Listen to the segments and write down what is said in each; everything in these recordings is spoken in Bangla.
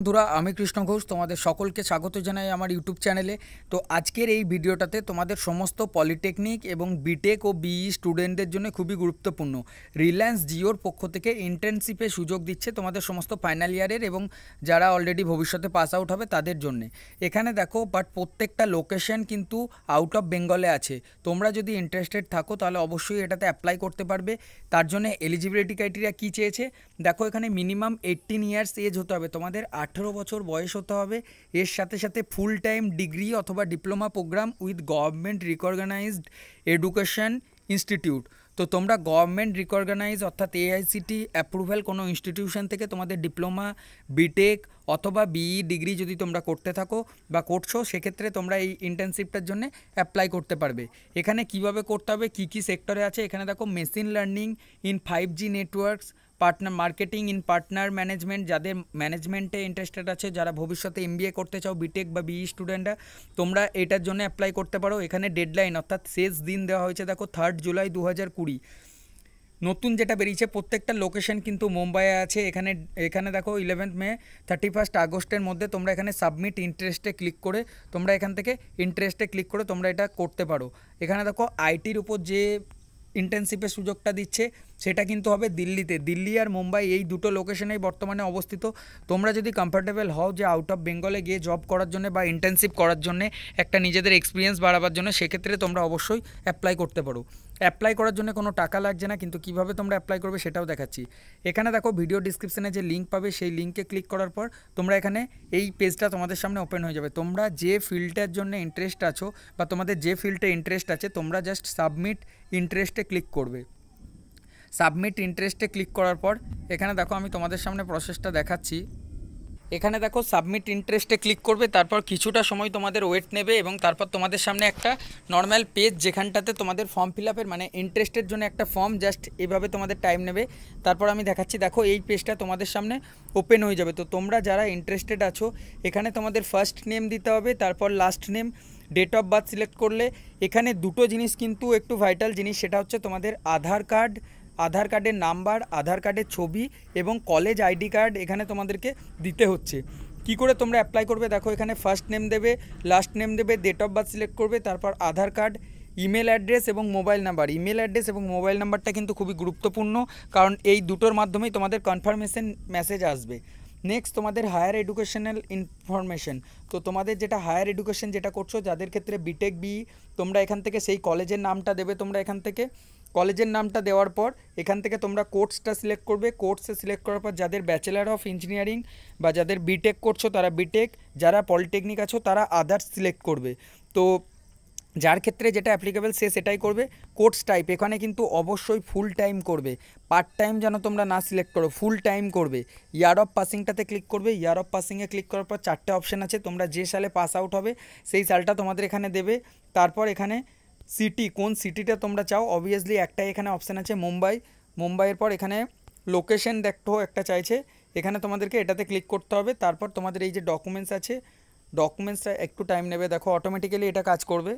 বন্ধুরা আমি কৃষ্ণ ঘোষ তোমাদের সকলকে স্বাগত জানাই আমার ইউটিউব চ্যানেলে তো আজকের এই ভিডিওটাতে তোমাদের সমস্ত পলিটেকনিক এবং বিটেক ও বিই স্টুডেন্টদের e জন্য খুবই গুরুত্বপূর্ণ রিলায়েন্স জিওর পক্ষ থেকে ইন্টার্নশিপের সুযোগ দিচ্ছে তোমাদের সমস্ত ফাইনাল ইয়ারের এবং যারা অলরেডি ভবিষ্যতে পাস আউট হবে তাদের জন্য এখানে দেখো বাট প্রত্যেকটা লোকেশন কিন্তু আউট অফ বেঙ্গলে আছে তোমরা যদি ইন্টারেস্টেড থাকো তাহলে অবশ্যই এটাতে অ্যাপ্লাই করতে পারবে তার জন্য এলিজিবিলিটি ক্রাইটেরিয়া কী চেয়েছে দেখো এখানে মিনিমাম এইটিন ইয়ার্স এজ হতে হবে তোমাদের আঠেরো বছর বয়স হতে হবে এর সাথে সাথে ফুল টাইম ডিগ্রি অথবা diploma program with government recognised education institute তো তোমরা গভর্নমেন্ট রিকগনাইজ অর্থাৎ এআইসিটি অ্যাপ্রুভেল কোনো ইনস্টিটিউশন থেকে তোমাদের ডিপ্লোমা বিটেক অথবা বিই ডিগ্রি e যদি তোমরা করতে থাকো বা করছো সেক্ষেত্রে তোমরা এই ইন্টার্নশিপটার জন্য অ্যাপ্লাই করতে পারবে এখানে কিভাবে করতে হবে কী কী সেক্টরে আছে এখানে দেখো machine learning in five G networks partner marketing in partner management যাদের ম্যানেজমেন্টে ইন্টারেস্টেড আছে যারা ভবিষ্যতে এমবিএ করতে চাও বিটেক বা বিই স্টুডেন্টরা e তোমরা এটার জন্য অ্যাপ্লাই করতে পারো এখানে ডেডলাইন অর্থাৎ শেষ দিন দেওয়া হয়েছে দেখো থার্ড জুলাই দু হাজার কুড়ি নতুন যেটা বেরিয়েছে প্রত্যেকটা লোকেশন কিন্তু মুম্বাইয়ে আছে এখানে এখানে দেখো ইলেভেন্থ মে থার্টি ফার্স্ট আগস্টের মধ্যে তোমরা এখানে সাবমিট ইন্টারেস্টে ক্লিক করে তোমরা এখান থেকে ইন্টারেস্টে ক্লিক করে তোমরা এটা করতে পারো এখানে দেখো আইটির উপর যে ইন্টার্নশিপের সুযোগটা দিচ্ছে সেটা কিন্তু হবে দিল্লিতে দিল্লি আর মুম্বাই এই দুটো লোকেশনেই বর্তমানে অবস্থিত তোমরা যদি কমফর্টেবল হও যে আউট অফ বেঙ্গলে গিয়ে জব করার জন্য বা ইন্টার্নশিপ করার জন্য একটা নিজেদের এক্সপিরিয়েন্স বাড়াবার জন্য সেক্ষেত্রে তোমরা অবশ্যই অ্যাপ্লাই করতে পারো অ্যাপ্লাই করার জন্য কোনো টাকা লাগছে না কিন্তু কিভাবে তোমরা অ্যাপ্লাই করবে সেটাও দেখাচ্ছি এখানে দেখো ভিডিও ডিসক্রিপশানে যে লিঙ্ক পাবে সেই লিঙ্কে ক্লিক করার পর তোমরা এখানে এই পেজটা তোমাদের সামনে ওপেন হয়ে যাবে তোমরা যে ফিল্ডটার জন্য ইন্টারেস্ট আছো বা তোমাদের যে ফিল্ডে ইন্টারেস্ট আছে তোমরা জাস্ট সাবমিট ইন্টারেস্টে ক্লিক করবে সাবমিট ইন্টারেস্টে ক্লিক করার পর এখানে দেখো আমি তোমাদের সামনে প্রসেসটা দেখাচ্ছি এখানে দেখো সাবমিট ইন্টারেস্টে ক্লিক করবে তারপর কিছুটা সময় তোমাদের ওয়েট নেবে এবং তারপর তোমাদের সামনে একটা নর্মাল পেজ যেখানটাতে তোমাদের ফর্ম ফিল মানে ইন্টারেস্টের জন্য একটা ফর্ম জাস্ট এভাবে তোমাদের টাইম নেবে তারপর আমি দেখাচ্ছি দেখো এই পেজটা তোমাদের সামনে ওপেন হয়ে যাবে তো তোমরা যারা ইন্টারেস্টেড আছো এখানে তোমাদের ফার্স্ট নেম দিতে হবে তারপর last name date of birth select করলে এখানে দুটো জিনিস কিন্তু একটু ভাইটাল জিনিস সেটা হচ্ছে তোমাদের আধার কার্ড আধার কার্ডের নাম্বার আধার কার্ডের ছবি এবং কলেজ আইডি কার্ড এখানে তোমাদেরকে দিতে হচ্ছে কি করে তোমরা অ্যাপ্লাই করবে দেখো এখানে ফার্স্ট নেম দেবে লাস্ট নেম দেবে ডেট অফ বার্থ সিলেক্ট করবে তারপর আধার কার্ড ইমেল অ্যাড্রেস এবং মোবাইল নাম্বার ইমেল অ্যাড্রেস এবং মোবাইল নাম্বারটা কিন্তু খুবই গুরুত্বপূর্ণ কারণ এই দুটোর মাধ্যমেই তোমাদের কনফার্মেশন মেসেজ আসবে নেক্সট তোমাদের হায়ার এডুকেশনাল ইনফরমেশন তো তোমাদের যেটা হায়ার এডুকেশন যেটা করছো যাদের ক্ষেত্রে বিটেক বি তোমরা এখান থেকে সেই কলেজের নামটা দেবে তোমরা এখান থেকে কলেজের নামটা দেওয়ার পর এখান থেকে তোমরা কোর্সটা সিলেক্ট করবে কোর্সে সিলেক্ট করার পর যাদের ব্যাচেলার অফ ইঞ্জিনিয়ারিং বা যাদের বিটেক করছো তারা বিটেক যারা পলিটেকনিক আছো তারা আদার্স সিলেক্ট করবে তো যার ক্ষেত্রে যেটা অ্যাপ্লিকেবল সে সেটাই করবে কোর্স টাইপ এখানে কিন্তু অবশ্যই ফুল টাইম করবে পার্ট টাইম যেন তোমরা না সিলেক্ট করো ফুল টাইম করবে ইয়ার অফ পাসিংটাতে ক্লিক করবে ইয়ার অফ পাসিংয়ে ক্লিক করার পর চারটে অপশান আছে তোমরা যে সালে পাস আউট হবে সেই সালটা তোমাদের এখানে দেবে তারপর এখানে সিটি কোন সিটিটা তোমরা চাও অবভিয়াসলি একটাই এখানে অপশান আছে মুম্বাই মুম্বাইয়ের পর এখানে লোকেশন দেখো একটা চাইছে এখানে তোমাদেরকে এটাতে ক্লিক করতে হবে তারপর তোমাদের এই যে ডকুমেন্টস আছে ডকুমেন্টসটা একটু টাইম নেবে দেখো অটোমেটিক্যালি এটা কাজ করবে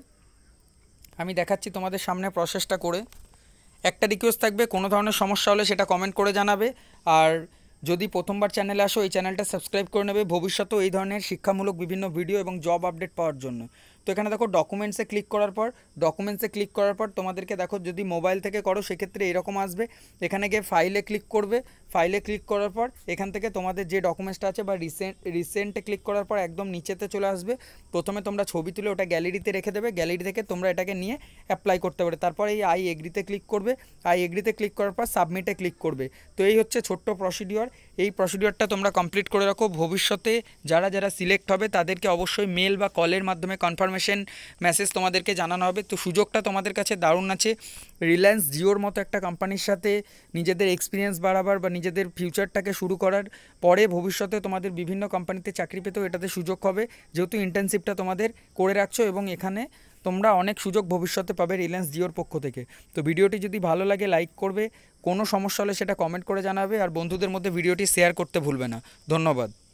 আমি দেখাচ্ছি তোমাদের সামনে প্রসেসটা করে একটা রিকোয়েস্ট থাকবে কোনো ধরনের সমস্যা হলে সেটা কমেন্ট করে জানাবে আর যদি প্রথমবার চ্যানেলে আসো এই চ্যানেলটা সাবস্ক্রাইব করে নেবে ভবিষ্যতেও এই ধরনের শিক্ষামূলক বিভিন্ন ভিডিও এবং জব আপডেট পাওয়ার জন্য তো এখানে দেখো ডকুমেন্টসে ক্লিক করার পর ডকুমেন্টসে ক্লিক করার পর তোমাদেরকে দেখো যদি মোবাইল থেকে করো সেক্ষেত্রে এরকম আসবে এখানে গিয়ে ফাইলে ক্লিক করবে ফাইলে ক্লিক করার পর এখান থেকে তোমাদের যে ডকুমেন্টসটা আছে বা রিসেন্ট রিসেন্টে ক্লিক করার পর একদম নিচেতে চলে আসবে প্রথমে তোমরা ছবি তুলে ওটা গ্যালারিতে রেখে দেবে গ্যালারি থেকে তোমরা এটাকে নিয়ে অ্যাপ্লাই করতে পারো তারপর এই আই এগ্রিতে ক্লিক করবে আই এগ্রিতে ক্লিক করার পর সাবমিটে ক্লিক করবে তো এই হচ্ছে ছোট্ট প্রসিডিওর এই প্রসিডিওরটা তোমরা কমপ্লিট করে রাখো ভবিষ্যতে যারা যারা সিলেক্ট হবে তাদেরকে অবশ্যই মেল বা কলের মাধ্যমে কনফার্মেশন ইনফরমেশন মেসেজ তোমাদেরকে জানানো হবে তো সুযোগটা তোমাদের কাছে দারুণ আছে রিলায়েন্স জিওর মতো একটা কোম্পানির সাথে নিজেদের এক্সপিরিয়েন্স বাড়াবার বা নিজেদের ফিউচারটাকে শুরু করার পরে ভবিষ্যতে তোমাদের বিভিন্ন কোম্পানিতে চাকরি পেতেও এটাতে সুযোগ হবে যেহেতু ইন্টার্নশিপটা তোমাদের করে রাখছো এবং এখানে তোমরা অনেক সুযোগ ভবিষ্যতে পাবে রিলায়েন্স জিওর পক্ষ থেকে তো ভিডিওটি যদি ভালো লাগে লাইক করবে কোনো সমস্যা হলে সেটা কমেন্ট করে জানাবে আর বন্ধুদের মধ্যে ভিডিওটি শেয়ার করতে ভুলবে না ধন্যবাদ